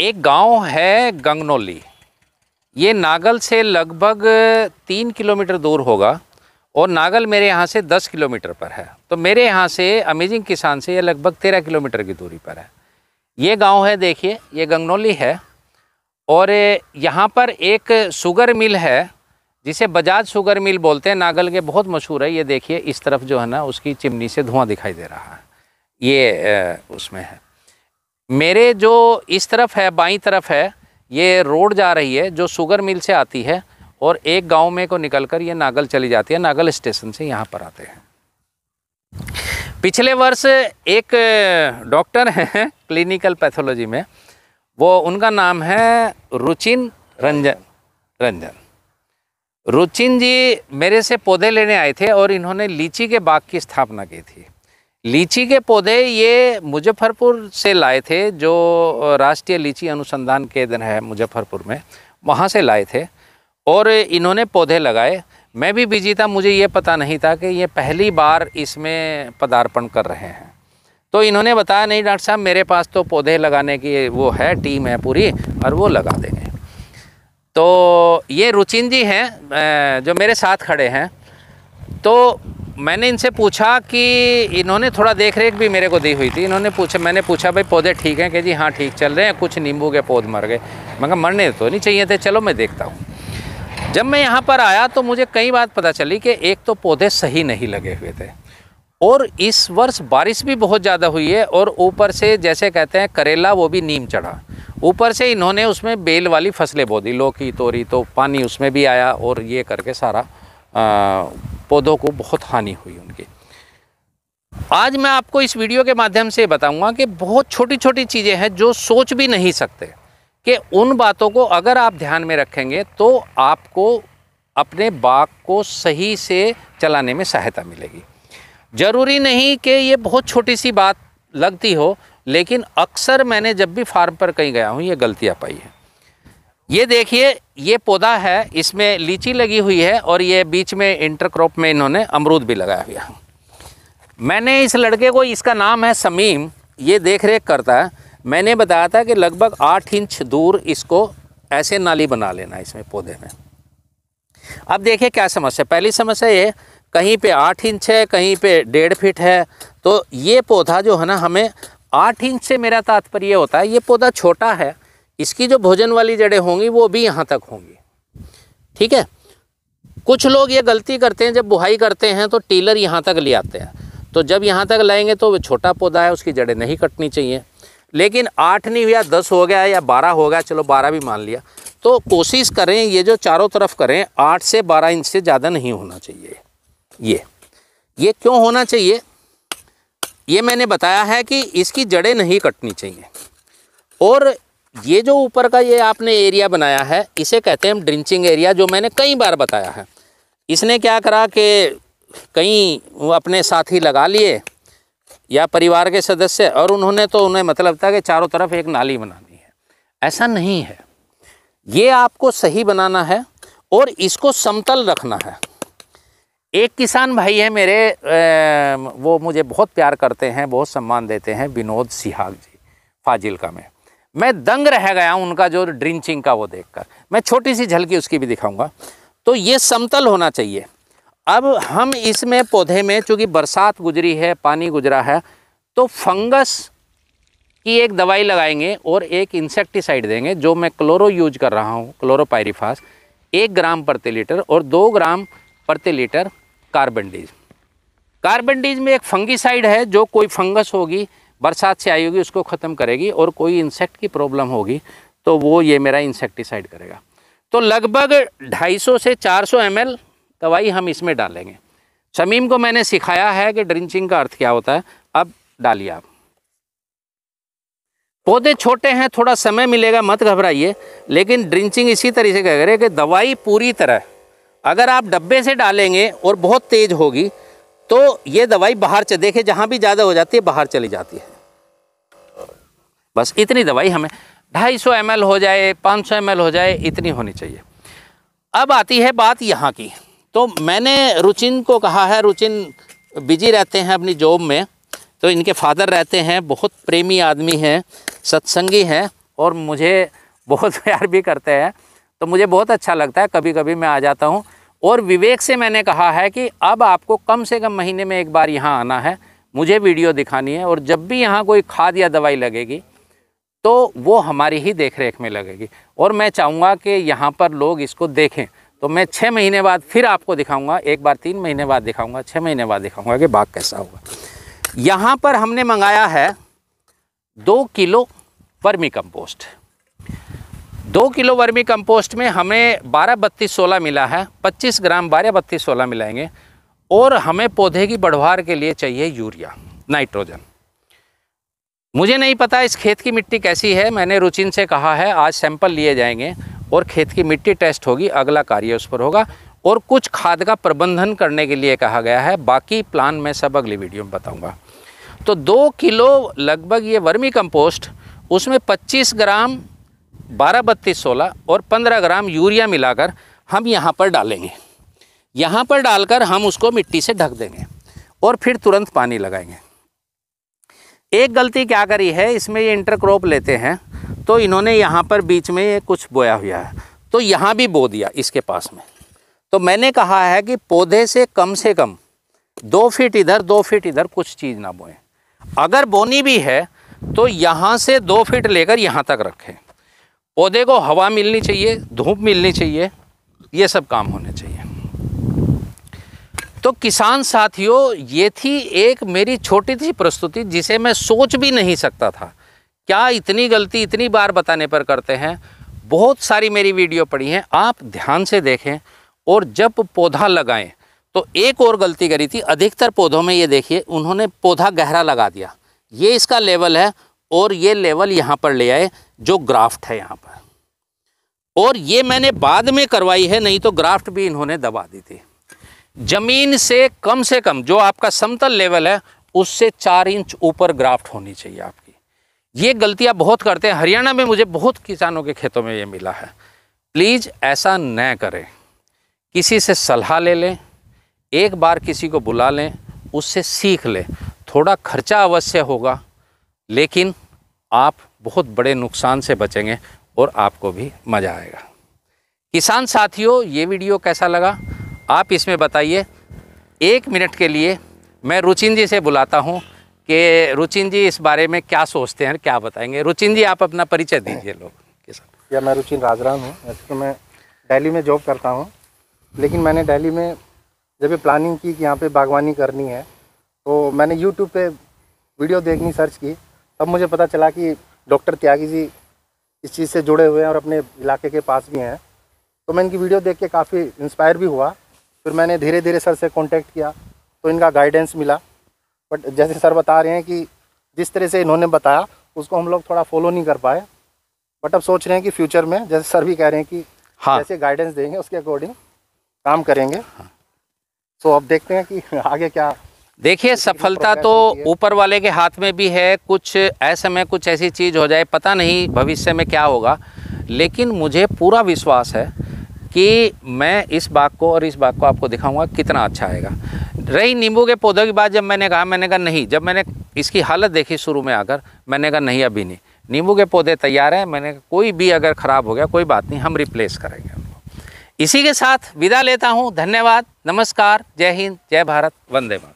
एक गांव है गंगनोली ये नागल से लगभग तीन किलोमीटर दूर होगा और नागल मेरे यहाँ से दस किलोमीटर पर है तो मेरे यहाँ से अमेजिंग किसान से ये लगभग तेरह किलोमीटर की दूरी पर है ये गांव है देखिए ये गंगनोली है और यहाँ पर एक शुगर मिल है जिसे बजाज शुगर मिल बोलते हैं नागल के बहुत मशहूर है ये देखिए इस तरफ जो है ना उसकी चिमनी से धुआं दिखाई दे रहा है ये उसमें है मेरे जो इस तरफ है बाई तरफ है ये रोड जा रही है जो शुगर मिल से आती है और एक गांव में को निकलकर ये नागल चली जाती है नागल स्टेशन से यहाँ पर आते हैं पिछले वर्ष एक डॉक्टर हैं क्लिनिकल पैथोलॉजी में वो उनका नाम है रुचिन रंजन रंजन रुचिन जी मेरे से पौधे लेने आए थे और इन्होंने लीची के बाग की स्थापना की थी लीची के पौधे ये मुजफ्फरपुर से लाए थे जो राष्ट्रीय लीची अनुसंधान केंद्र है मुजफ्फरपुर में वहाँ से लाए थे और इन्होंने पौधे लगाए मैं भी बिजी था मुझे ये पता नहीं था कि ये पहली बार इसमें पदार्पण कर रहे हैं तो इन्होंने बताया नहीं डॉक्टर साहब मेरे पास तो पौधे लगाने की वो है टीम है पूरी और वो लगा देंगे तो ये रुचिन जी हैं जो मेरे साथ खड़े हैं तो मैंने इनसे पूछा कि इन्होंने थोड़ा देख रेख भी मेरे को दी हुई थी इन्होंने पूछा मैंने पूछा भाई पौधे ठीक हैं कि जी हाँ ठीक चल रहे हैं कुछ नींबू के पौध मर गए मगर मरने तो नहीं चाहिए थे चलो मैं देखता हूँ जब मैं यहाँ पर आया तो मुझे कई बात पता चली कि एक तो पौधे सही नहीं लगे हुए थे और इस वर्ष बारिश भी बहुत ज़्यादा हुई है और ऊपर से जैसे कहते हैं करेला वो भी नीम चढ़ा ऊपर से इन्होंने उसमें बेल वाली फसलें बो दी लौकी तोरी तो पानी उसमें भी आया और ये करके सारा पौधों को बहुत हानि हुई उनकी आज मैं आपको इस वीडियो के माध्यम से बताऊंगा कि बहुत छोटी छोटी चीज़ें हैं जो सोच भी नहीं सकते कि उन बातों को अगर आप ध्यान में रखेंगे तो आपको अपने बाग को सही से चलाने में सहायता मिलेगी ज़रूरी नहीं कि ये बहुत छोटी सी बात लगती हो लेकिन अक्सर मैंने जब भी फार्म पर कहीं गया हूँ ये गलतियाँ पाई हैं ये देखिए ये पौधा है इसमें लीची लगी हुई है और ये बीच में इंटरक्रॉप में इन्होंने अमरूद भी लगाया हुआ है मैंने इस लड़के को इसका नाम है समीम ये देख रेख करता है मैंने बताया था कि लगभग आठ इंच दूर इसको ऐसे नाली बना लेना इसमें पौधे में अब देखिए क्या समस्या पहली समस्या ये कहीं पे आठ इंच है कहीं पे डेढ़ फीट है तो ये पौधा जो है ना हमें आठ इंच से मेरा तात्पर्य होता है ये पौधा छोटा है इसकी जो भोजन वाली जड़ें होंगी वो भी यहाँ तक होंगी ठीक है कुछ लोग ये गलती करते हैं जब बुहाई करते हैं तो टीलर यहाँ तक ले आते हैं तो जब यहाँ तक लाएंगे तो वो छोटा पौधा है उसकी जड़ें नहीं कटनी चाहिए लेकिन आठ नहीं हुआ दस हो गया या बारह हो गया चलो बारह भी मान लिया तो कोशिश करें ये जो चारों तरफ करें आठ से बारह इंच से ज़्यादा नहीं होना चाहिए ये ये क्यों होना चाहिए ये मैंने बताया है कि इसकी जड़ें नहीं कटनी चाहिए और ये जो ऊपर का ये आपने एरिया बनाया है इसे कहते हैं ड्रिंचिंग एरिया जो मैंने कई बार बताया है इसने क्या करा कि कई अपने साथी लगा लिए या परिवार के सदस्य और उन्होंने तो उन्हें मतलब था कि चारों तरफ एक नाली बनानी है ऐसा नहीं है ये आपको सही बनाना है और इसको समतल रखना है एक किसान भाई है मेरे वो मुझे बहुत प्यार करते हैं बहुत सम्मान देते हैं विनोद सिहाग जी फाजिल का में मैं दंग रह गया हूँ उनका जो ड्रिंचिंग का वो देखकर मैं छोटी सी झलकी उसकी भी दिखाऊंगा तो ये समतल होना चाहिए अब हम इसमें पौधे में चूँकि बरसात गुजरी है पानी गुजरा है तो फंगस की एक दवाई लगाएंगे और एक इंसेक्टिसाइड देंगे जो मैं क्लोरो यूज कर रहा हूँ क्लोरोपायरीफास एक ग्राम प्रति लीटर और दो ग्राम प्रति litre carbendazim carbendazim में एक फंगिसाइड है जो कोई फंगस होगी बरसात से आई होगी उसको ख़त्म करेगी और कोई इंसेक्ट की प्रॉब्लम होगी तो वो ये मेरा इंसेक्टिसाइड करेगा तो लगभग 250 से 400 सौ दवाई हम इसमें डालेंगे शमीम को मैंने सिखाया है कि ड्रिंचिंग का अर्थ क्या होता है अब डालिए आप पौधे छोटे हैं थोड़ा समय मिलेगा मत घबराइए लेकिन ड्रिंचिंग इसी तरीके से कह रहे कि दवाई पूरी तरह अगर आप डब्बे से डालेंगे और बहुत तेज़ होगी तो ये दवाई बाहर च देखे जहाँ भी ज़्यादा हो जाती है बाहर चली जाती है बस इतनी दवाई हमें 250 सौ हो जाए 500 सौ हो जाए इतनी होनी चाहिए अब आती है बात यहाँ की तो मैंने रुचिन को कहा है रुचिन बिजी रहते हैं अपनी जॉब में तो इनके फादर रहते हैं बहुत प्रेमी आदमी हैं सत्संगी हैं और मुझे बहुत प्यार भी करते हैं तो मुझे बहुत अच्छा लगता है कभी कभी मैं आ जाता हूँ और विवेक से मैंने कहा है कि अब आपको कम से कम महीने में एक बार यहाँ आना है मुझे वीडियो दिखानी है और जब भी यहाँ कोई खाद या दवाई लगेगी तो वो हमारी ही देखरेख में लगेगी और मैं चाहूँगा कि यहाँ पर लोग इसको देखें तो मैं छः महीने बाद फिर आपको दिखाऊँगा एक बार तीन महीने बाद दिखाऊँगा छः महीने बाद दिखाऊँगा कि बाग कैसा होगा यहाँ पर हमने मंगाया है दो किलो वर्मी कंपोस्ट दो किलो वर्मी कंपोस्ट में हमें बारह बत्तीस सोलह मिला है पच्चीस ग्राम बारह बत्तीस सोलह मिलाएंगे और हमें पौधे की बढ़वार के लिए चाहिए यूरिया नाइट्रोजन मुझे नहीं पता इस खेत की मिट्टी कैसी है मैंने रुचिन से कहा है आज सैंपल लिए जाएंगे और खेत की मिट्टी टेस्ट होगी अगला कार्य उस पर होगा और कुछ खाद का प्रबंधन करने के लिए कहा गया है बाकी प्लान मैं सब अगली वीडियो में बताऊंगा तो दो किलो लगभग ये वर्मी कंपोस्ट उसमें 25 ग्राम बारह बत्तीस सोलह और पंद्रह ग्राम यूरिया मिलाकर हम यहाँ पर डालेंगे यहाँ पर डालकर हम उसको मिट्टी से ढक देंगे और फिर तुरंत पानी लगाएंगे एक गलती क्या करी है इसमें ये इंटरक्रॉप लेते हैं तो इन्होंने यहाँ पर बीच में ये कुछ बोया हुआ है तो यहाँ भी बो दिया इसके पास में तो मैंने कहा है कि पौधे से कम से कम दो फीट इधर दो फीट इधर कुछ चीज़ ना बोएं अगर बोनी भी है तो यहाँ से दो फीट लेकर यहाँ तक रखें पौधे को हवा मिलनी चाहिए धूप मिलनी चाहिए ये सब काम होने चाहिए तो किसान साथियों ये थी एक मेरी छोटी सी प्रस्तुति जिसे मैं सोच भी नहीं सकता था क्या इतनी गलती इतनी बार बताने पर करते हैं बहुत सारी मेरी वीडियो पड़ी हैं आप ध्यान से देखें और जब पौधा लगाएं तो एक और गलती करी थी अधिकतर पौधों में ये देखिए उन्होंने पौधा गहरा लगा दिया ये इसका लेवल है और ये लेवल यहाँ पर ले आए जो ग्राफ्ट है यहाँ पर और ये मैंने बाद में करवाई है नहीं तो ग्राफ्ट भी इन्होंने दबा दी थी ज़मीन से कम से कम जो आपका समतल लेवल है उससे चार इंच ऊपर ग्राफ्ट होनी चाहिए आपकी ये गलतियाँ बहुत करते हैं हरियाणा में मुझे बहुत किसानों के खेतों में ये मिला है प्लीज़ ऐसा न करें किसी से सलाह ले लें एक बार किसी को बुला लें उससे सीख लें थोड़ा खर्चा अवश्य होगा लेकिन आप बहुत बड़े नुकसान से बचेंगे और आपको भी मज़ा आएगा किसान साथियों ये वीडियो कैसा लगा आप इसमें बताइए एक मिनट के लिए मैं रुचिन जी से बुलाता हूँ कि रुचिन जी इस बारे में क्या सोचते हैं क्या बताएंगे रुचिन जी आप अपना परिचय दीजिए लोग किसान या मैं रुचिन राजराम हूँ वैसे तो मैं दिल्ली में जॉब करता हूँ लेकिन मैंने दिल्ली में जब ये प्लानिंग की कि यहाँ पे बागवानी करनी है तो मैंने यूट्यूब पे वीडियो देखनी सर्च की तब मुझे पता चला कि डॉक्टर त्यागी जी इस चीज़ से जुड़े हुए हैं और अपने इलाके के पास भी हैं तो मैं इनकी वीडियो देख के काफ़ी इंस्पायर भी हुआ फिर मैंने धीरे धीरे सर से कॉन्टेक्ट किया तो इनका गाइडेंस मिला बट जैसे सर बता रहे हैं कि जिस तरह से इन्होंने बताया उसको हम लोग थोड़ा फॉलो नहीं कर पाए बट अब सोच रहे हैं कि फ्यूचर में जैसे सर भी कह रहे हैं कि हाँ जैसे गाइडेंस देंगे उसके अकॉर्डिंग काम करेंगे हाँ। सो अब देखते हैं कि आगे क्या देखिए सफलता तो ऊपर वाले के हाथ में भी है कुछ ऐसे में कुछ ऐसी चीज़ हो जाए पता नहीं भविष्य में क्या होगा लेकिन मुझे पूरा विश्वास है कि मैं इस बाग को और इस बाग को आपको दिखाऊंगा कितना अच्छा आएगा रही नींबू के पौधों की बात जब मैंने कहा मैंने कहा नहीं जब मैंने इसकी हालत देखी शुरू में आकर मैंने कहा नहीं अभी नहीं नींबू के पौधे तैयार हैं मैंने कोई भी अगर ख़राब हो गया कोई बात नहीं हम रिप्लेस करेंगे उनको इसी के साथ विदा लेता हूँ धन्यवाद नमस्कार जय हिंद जय भारत वंदे भारत